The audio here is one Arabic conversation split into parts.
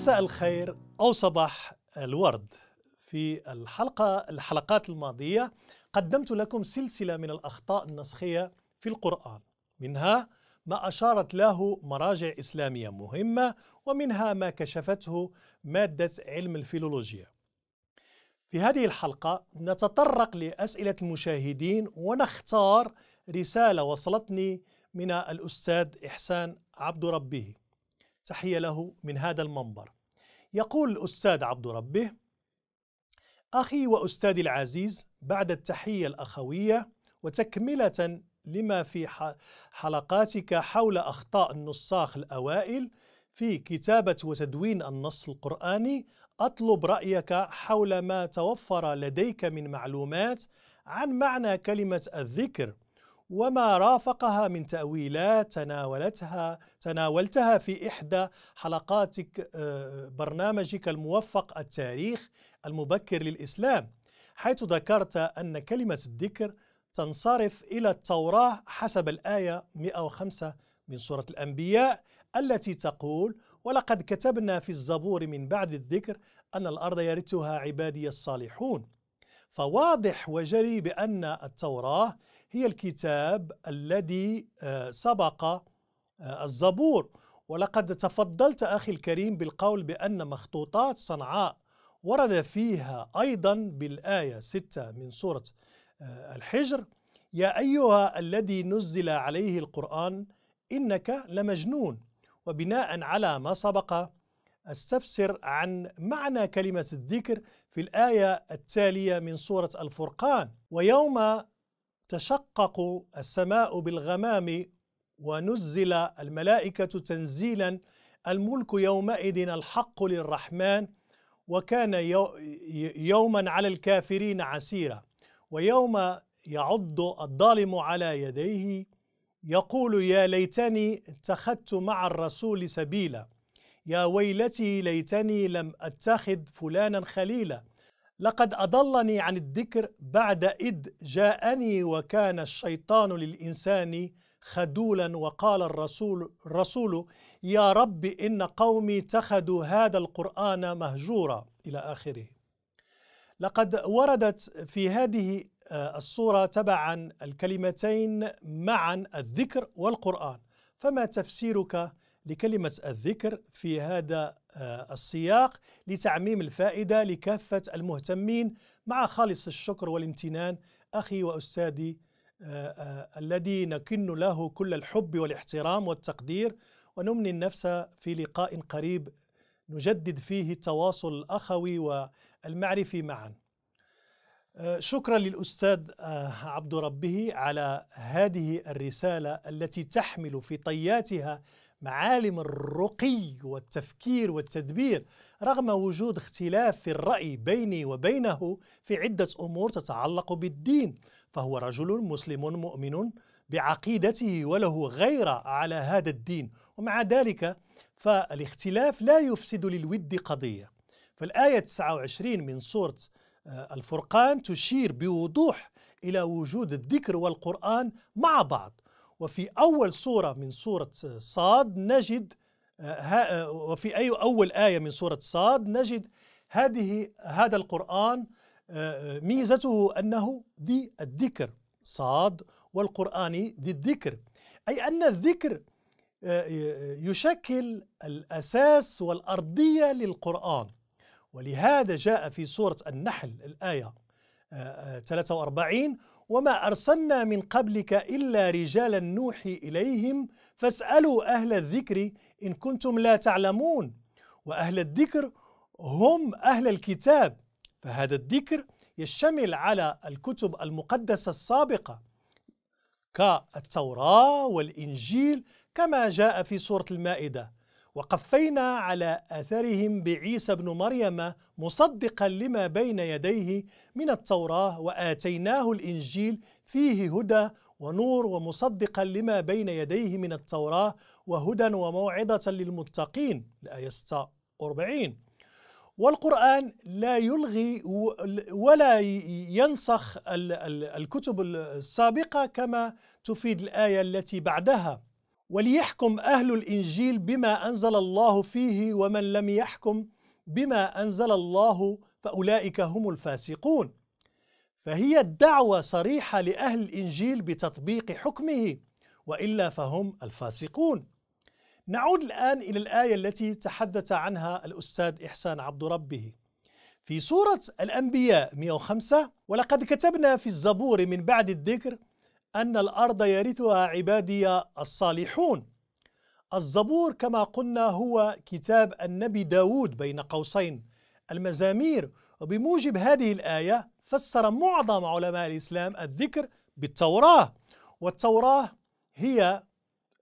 مساء الخير أو صباح الورد في الحلقة الحلقات الماضية قدمت لكم سلسلة من الأخطاء النسخية في القرآن منها ما أشارت له مراجع إسلامية مهمة ومنها ما كشفته مادة علم الفيلولوجيا في هذه الحلقة نتطرق لأسئلة المشاهدين ونختار رسالة وصلتني من الأستاذ إحسان عبد ربه تحية له من هذا المنبر يقول الأستاذ عبد ربه أخي وأستاذي العزيز بعد التحية الأخوية وتكملة لما في حلقاتك حول أخطاء النساخ الأوائل في كتابة وتدوين النص القرآني أطلب رأيك حول ما توفر لديك من معلومات عن معنى كلمة الذكر وما رافقها من تأويلات تناولتها تناولتها في إحدى حلقاتك آه، برنامجك الموفق التاريخ المبكر للإسلام حيث ذكرت أن كلمة الذكر تنصرف إلى التوراة حسب الآية 105 من سورة الأنبياء التي تقول ولقد كتبنا في الزبور من بعد الذكر أن الأرض يرثها عبادي الصالحون فواضح وجلي بأن التوراة هي الكتاب الذي آه، سبق آه، الزبور ولقد تفضلت أخي الكريم بالقول بأن مخطوطات صنعاء ورد فيها أيضا بالآية 6 من سورة آه، الحجر يا أيها الذي نزل عليه القرآن إنك لمجنون وبناء على ما سبق استفسر عن معنى كلمة الذكر في الآية التالية من سورة الفرقان ويوم تشقق السماء بالغمام ونزل الملائكة تنزيلا الملك يومئذ الحق للرحمن وكان يوما على الكافرين عسيرا ويوم يعض الظالم على يديه يقول يا ليتني اتخذت مع الرسول سبيلا يا ويلتي ليتني لم اتخذ فلانا خليلا لقد أضلني عن الذكر بعد إذ جاءني وكان الشيطان للإنسان خدولا وقال الرسول الرسول يا رب إن قومي اتخذوا هذا القرآن مهجورا إلى آخره لقد وردت في هذه آه، الصورة تبعا الكلمتين معا الذكر والقرآن فما تفسيرك لكلمة الذكر في هذا آه، السياق لتعميم الفائدة لكافة المهتمين مع خالص الشكر والامتنان أخي وأستاذي آه، آه، الذي نكن له كل الحب والاحترام والتقدير ونمني النفس في لقاء قريب نجدد فيه التواصل الأخوي والمعرفي معا شكرا للأستاذ عبد ربه على هذه الرسالة التي تحمل في طياتها معالم الرقي والتفكير والتدبير رغم وجود اختلاف في الرأي بيني وبينه في عدة أمور تتعلق بالدين فهو رجل مسلم مؤمن بعقيدته وله غيرة على هذا الدين ومع ذلك فالاختلاف لا يفسد للود قضية فالآية 29 من سورة آه، الفرقان تشير بوضوح إلى وجود الذكر والقرآن مع بعض وفي أول سورة من سورة صاد نجد آه، آه، وفي أي أول آية من سورة صاد نجد هذه هذا القرآن آه، ميزته أنه ذي الذكر صاد والقرآن ذي الذكر أي أن الذكر يشكل الأساس والأرضية للقرآن ولهذا جاء في سورة النحل الآية 43 وما أرسلنا من قبلك إلا رجالا نوحي إليهم فاسألوا أهل الذكر إن كنتم لا تعلمون وأهل الذكر هم أهل الكتاب فهذا الذكر يشتمل على الكتب المقدسة السابقة كالتوراة والإنجيل كما جاء في سورة المائدة وقفينا على اثرهم بعيسى ابن مريم مصدقا لما بين يديه من التوراه واتيناه الانجيل فيه هدى ونور ومصدقا لما بين يديه من التوراه وهدى وموعظه للمتقين الايه 46 والقران لا يلغي ولا ينسخ الكتب السابقه كما تفيد الايه التي بعدها وليحكم أهل الإنجيل بما أنزل الله فيه ومن لم يحكم بما أنزل الله فأولئك هم الفاسقون فهي الدعوة صريحة لأهل الإنجيل بتطبيق حكمه وإلا فهم الفاسقون نعود الآن إلى الآية التي تحدث عنها الأستاذ إحسان عبد ربه في سورة الأنبياء 105 ولقد كتبنا في الزبور من بعد الذكر أن الأرض يرثها عبادي الصالحون الزبور كما قلنا هو كتاب النبي داود بين قوسين المزامير وبموجب هذه الآية فسر معظم علماء الإسلام الذكر بالتوراة والتوراة هي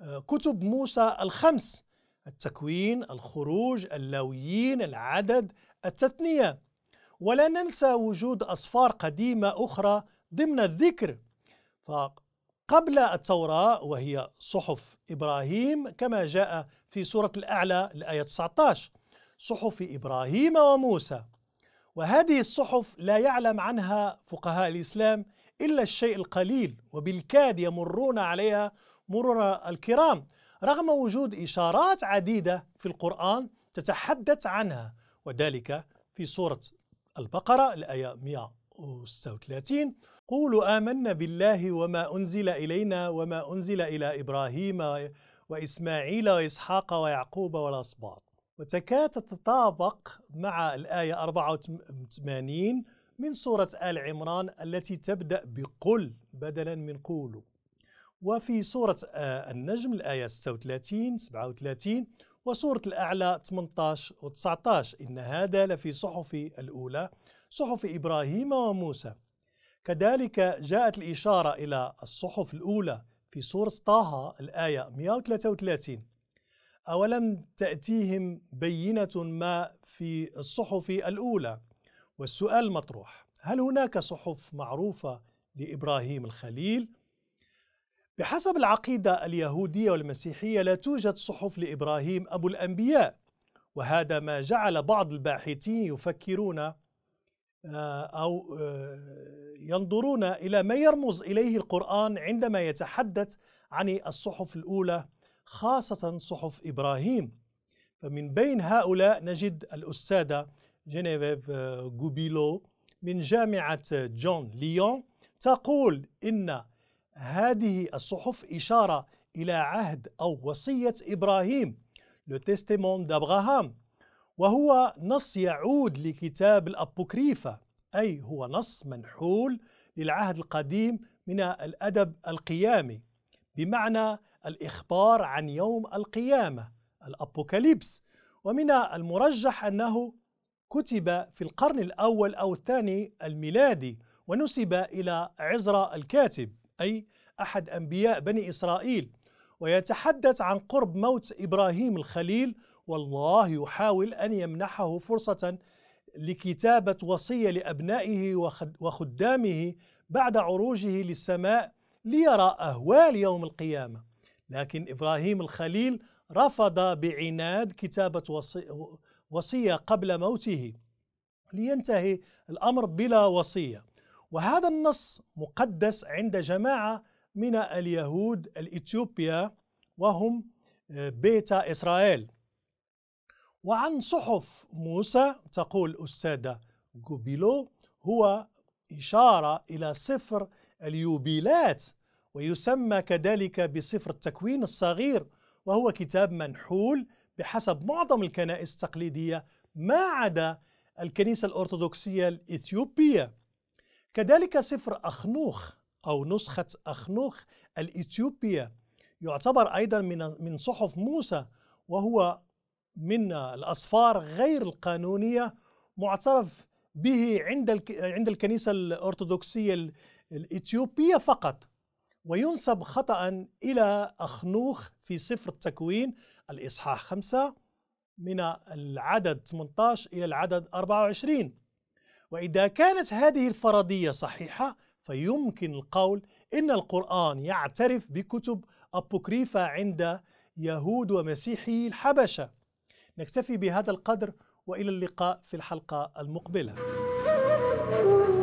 آه، كتب موسى الخمس التكوين الخروج اللويين العدد التثنية ولا ننسى وجود أصفار قديمة أخرى ضمن الذكر فقبل التوراة وهي صحف إبراهيم كما جاء في سورة الأعلى الآية 19 صحف إبراهيم وموسى وهذه الصحف لا يعلم عنها فقهاء الإسلام إلا الشيء القليل وبالكاد يمرون عليها مرور الكرام رغم وجود إشارات عديدة في القرآن تتحدث عنها وذلك في سورة البقرة الآية 136 قولوا آمنا بالله وما أنزل إلينا وما أنزل إلى إبراهيم وإسماعيل وإسحاق ويعقوب والأسباط وتكاد تتطابق مع الآية 84 من سورة آل عمران التي تبدأ بقل بدلا من قولوا وفي سورة آه، النجم الآية 36 37 وسورة الأعلى 18 و 19 إن هذا لفي صحف الأولى صحف إبراهيم وموسى كذلك جاءت الإشارة إلى الصحف الأولى في سورة طه الآية 133 أولم تأتيهم بينة ما في الصحف الأولى والسؤال المطروح هل هناك صحف معروفة لإبراهيم الخليل؟ بحسب العقيدة اليهودية والمسيحية لا توجد صحف لإبراهيم أبو الأنبياء وهذا ما جعل بعض الباحثين يفكرون آه، أو آه، ينظرون إلى ما يرمز إليه القرآن عندما يتحدث عن الصحف الأولى خاصة صحف إبراهيم فمن بين هؤلاء نجد الأستاذة جينيفيف غوبيلو آه، من جامعة جون ليون تقول إن هذه الصحف إشارة إلى عهد أو وصية إبراهيم لو تيستيمون d'Abraham وهو نص يعود لكتاب الأبوكريفة أي هو نص منحول للعهد القديم من الأدب القيامي بمعنى الإخبار عن يوم القيامة الأبوكاليبس ومن المرجح أنه كتب في القرن الأول أو الثاني الميلادي ونسب إلى عزرا الكاتب أي أحد أنبياء بني إسرائيل ويتحدث عن قرب موت إبراهيم الخليل والله يحاول أن يمنحه فرصة لكتابة وصية لأبنائه وخدامه بعد عروجه للسماء ليرى أهوال يوم القيامة لكن إبراهيم الخليل رفض بعناد كتابة وصية قبل موته لينتهي الأمر بلا وصية وهذا النص مقدس عند جماعة من اليهود الإثيوبيا وهم آه، بيتا إسرائيل وعن صحف موسى تقول أستاذة جوبيلو هو إشارة إلى سفر اليوبيلات ويسمى كذلك بسفر التكوين الصغير وهو كتاب منحول بحسب معظم الكنائس التقليدية ما عدا الكنيسة الأرثوذكسية الإثيوبية كذلك سفر أخنوخ أو نسخة أخنوخ الإثيوبية يعتبر أيضا من صحف موسى وهو من الأصفار غير القانونية معترف به عند عند الكنيسة الأرثوذكسية الإثيوبية فقط وينسب خطأ إلى أخنوخ في سفر التكوين الإصحاح 5 من العدد 18 إلى العدد 24 وإذا كانت هذه الفرضية صحيحة فيمكن القول إن القرآن يعترف بكتب أبوكريفة عند يهود ومسيحي الحبشة نكتفي بهذا القدر والى اللقاء في الحلقه المقبله